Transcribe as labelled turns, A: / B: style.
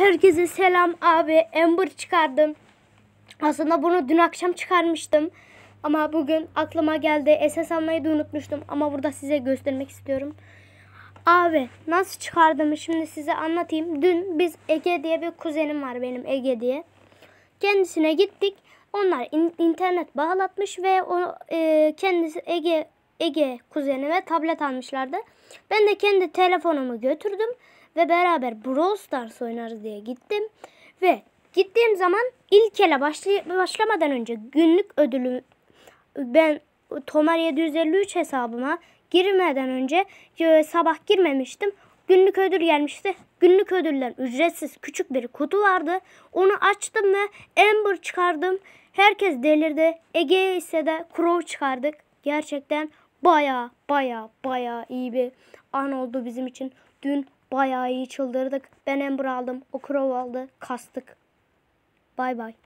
A: Herkese selam abi. ember çıkardım. Aslında bunu dün akşam çıkarmıştım. Ama bugün aklıma geldi. SS almayı da unutmuştum. Ama burada size göstermek istiyorum. Abi nasıl çıkardım şimdi size anlatayım. Dün biz Ege diye bir kuzenim var benim Ege diye. Kendisine gittik. Onlar in internet bağlatmış ve o, e, kendisi Ege Ege kuzenime tablet almışlardı. Ben de kendi telefonumu götürdüm ve beraber Brawl Stars oynarız diye gittim. Ve gittiğim zaman ilk ele başlay- başlamadan önce günlük ödülüm ben Tomar 753 hesabıma girmeden önce e, sabah girmemiştim. Günlük ödül gelmişti. Günlük ödüller ücretsiz küçük bir kutu vardı. Onu açtım ve Amber çıkardım. Herkes delirdi. Ege ise de Crow çıkardık. Gerçekten baya baya baya iyi bir an oldu bizim için. Dün baya iyi çıldırdık. Ben Ember aldım. O Crow aldı. Kastık. Bay bay.